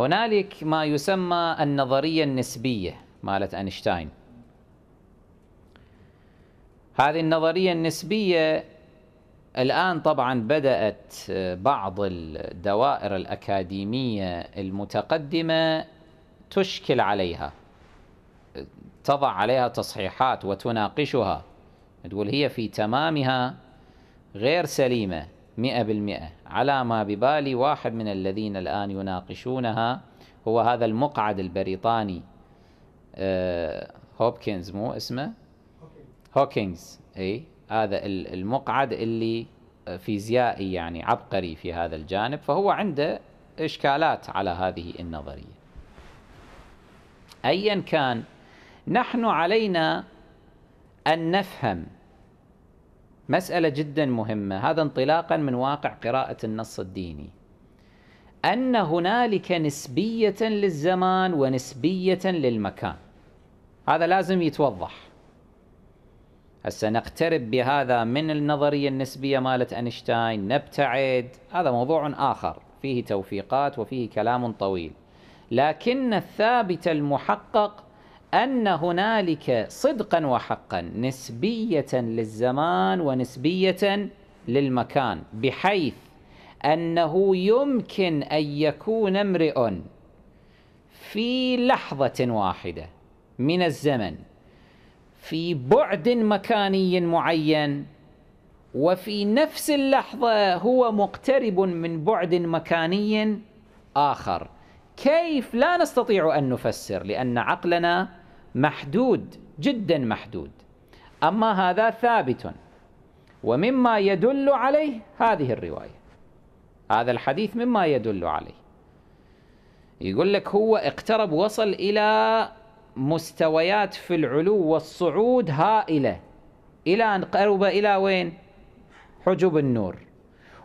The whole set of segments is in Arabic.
هنالك ما يسمى النظرية النسبية مالت أينشتاين هذه النظرية النسبية الآن طبعا بدأت بعض الدوائر الأكاديمية المتقدمة تشكل عليها تضع عليها تصحيحات وتناقشها تقول هي في تمامها غير سليمة مئة بالمئة على ما ببالي واحد من الذين الآن يناقشونها هو هذا المقعد البريطاني أه هوبكنز مو اسمه هوكينز اي هذا المقعد اللي فيزيائي يعني عبقري في هذا الجانب فهو عنده إشكالات على هذه النظرية أيا كان نحن علينا أن نفهم مسألة جدا مهمة هذا انطلاقا من واقع قراءة النص الديني أن هنالك نسبية للزمان ونسبية للمكان هذا لازم يتوضح هسه نقترب بهذا من النظرية النسبية مالت أينشتاين نبتعد هذا موضوع آخر فيه توفيقات وفيه كلام طويل لكن الثابت المحقق أن هنالك صدقا وحقا نسبية للزمان ونسبية للمكان بحيث أنه يمكن أن يكون امرئ في لحظة واحدة من الزمن في بعد مكاني معين وفي نفس اللحظة هو مقترب من بعد مكاني آخر كيف لا نستطيع أن نفسر لأن عقلنا محدود جدا محدود أما هذا ثابت ومما يدل عليه هذه الرواية هذا الحديث مما يدل عليه يقول لك هو اقترب وصل إلى مستويات في العلو والصعود هائلة إلى أن قرب إلى وين؟ حجب النور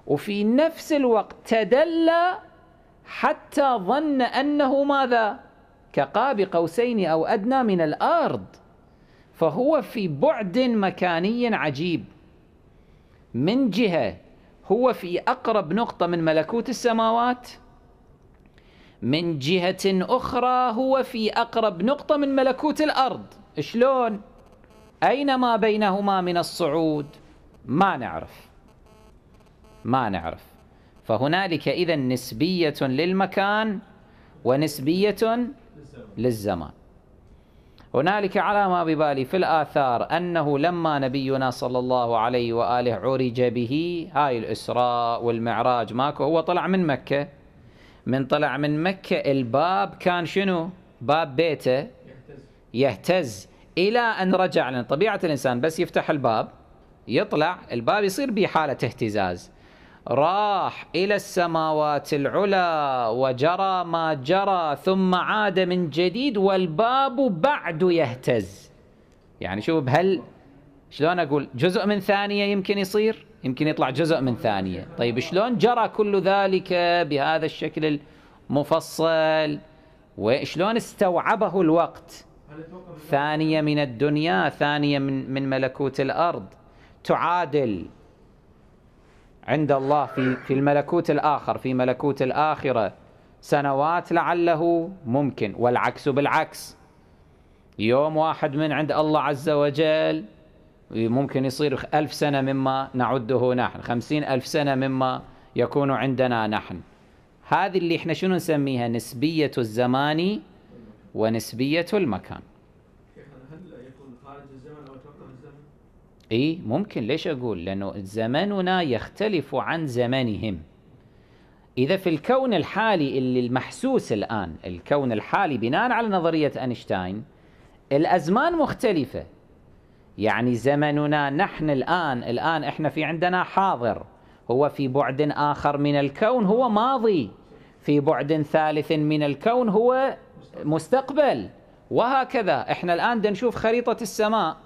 وفي نفس الوقت تدلى حتى ظن أنه ماذا؟ كقاب قوسين أو أدنى من الأرض فهو في بعد مكاني عجيب من جهة هو في أقرب نقطة من ملكوت السماوات من جهة أخرى هو في أقرب نقطة من ملكوت الأرض شلون؟ أين ما بينهما من الصعود؟ ما نعرف ما نعرف فهنالك إذا نسبية للمكان ونسبية للزمان هنالك ما ببالي في الآثار أنه لما نبينا صلى الله عليه وآله عرج به هاي الإسراء والمعراج ماكو هو طلع من مكة من طلع من مكة الباب كان شنو باب بيته يهتز, يهتز. إلى أن رجع لأن طبيعة الإنسان بس يفتح الباب يطلع الباب يصير به حالة اهتزاز راح إلى السماوات العلى وجرى ما جرى ثم عاد من جديد والباب بعد يهتز يعني شوف بهل شلون أقول جزء من ثانية يمكن يصير يمكن يطلع جزء من ثانية طيب شلون جرى كل ذلك بهذا الشكل المفصل وشلون استوعبه الوقت ثانية من الدنيا ثانية من, من ملكوت الأرض تعادل عند الله في في الملكوت الآخر في ملكوت الآخرة سنوات لعله ممكن والعكس بالعكس يوم واحد من عند الله عز وجل ممكن يصير ألف سنة مما نعده نحن خمسين ألف سنة مما يكون عندنا نحن هذه اللي احنا شنو نسميها نسبية الزمان ونسبية المكان هل يكون خارج الزمن أو توقف الزمن؟ اي ممكن ليش اقول لانه زمننا يختلف عن زمنهم اذا في الكون الحالي اللي المحسوس الان الكون الحالي بناء على نظريه اينشتاين الازمان مختلفه يعني زمننا نحن الان الان احنا في عندنا حاضر هو في بعد اخر من الكون هو ماضي في بعد ثالث من الكون هو مستقبل وهكذا احنا الان نشوف خريطه السماء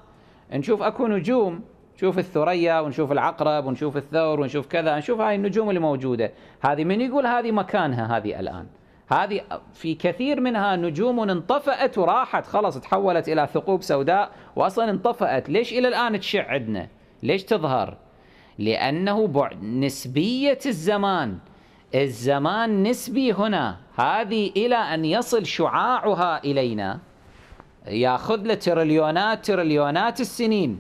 نشوف اكو نجوم نشوف الثريا ونشوف العقرب ونشوف الثور ونشوف كذا نشوف هاي النجوم اللي موجوده هذه من يقول هذه مكانها هذه الان هذه في كثير منها نجوم انطفأت وراحت خلص تحولت الى ثقوب سوداء واصلا انطفأت ليش الى الان تشع عندنا ليش تظهر لانه بعد نسبيه الزمان الزمان نسبي هنا هذه الى ان يصل شعاعها الينا ياخذ له تريليونات تريليونات السنين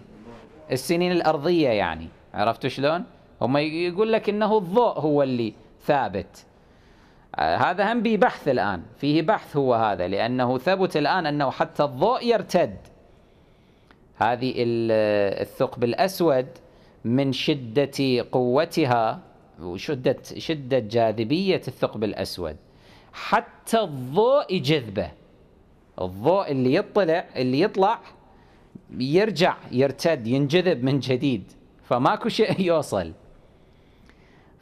السنين الارضيه يعني عرفتوا شلون؟ هم يقول لك انه الضوء هو اللي ثابت آه، هذا هم ببحث الان فيه بحث هو هذا لانه ثبت الان انه حتى الضوء يرتد هذه الثقب الاسود من شده قوتها وشده شده جاذبيه الثقب الاسود حتى الضوء يجذبه الضوء اللي يطلع اللي يطلع يرجع يرتد ينجذب من جديد فماكو شيء يوصل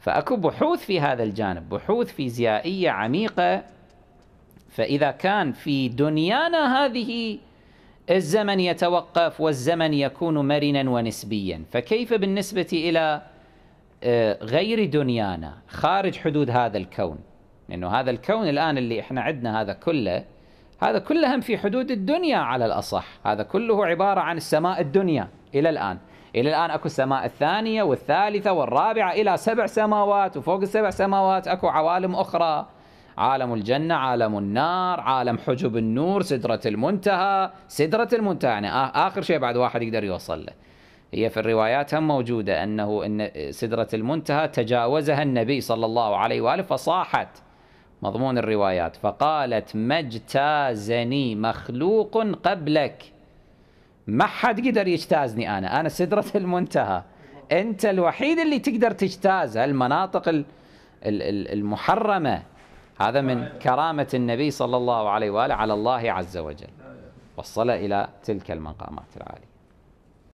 فاكو بحوث في هذا الجانب بحوث فيزيائيه عميقه فاذا كان في دنيانا هذه الزمن يتوقف والزمن يكون مرنا ونسبيا فكيف بالنسبه الى آه، غير دنيانا خارج حدود هذا الكون لانه هذا الكون الان اللي احنا عندنا هذا كله هذا كلهم في حدود الدنيا على الأصح هذا كله عبارة عن السماء الدنيا إلى الآن إلى الآن أكو السماء الثانية والثالثة والرابعة إلى سبع سماوات وفوق السبع سماوات أكو عوالم أخرى عالم الجنة عالم النار عالم حجب النور سدرة المنتهى سدرة المنتهى يعني آخر شيء بعد واحد يقدر يوصل له هي في الروايات هم موجودة أنه إن سدرة المنتهى تجاوزها النبي صلى الله عليه وآله فصاحت مضمون الروايات فقالت ما اجتازني مخلوق قبلك ما حد قدر يجتازني أنا أنا سدرة المنتهى أنت الوحيد اللي تقدر تجتاز المناطق المحرمة هذا من كرامة النبي صلى الله عليه وآله على الله عز وجل وصل إلى تلك المقامات العالية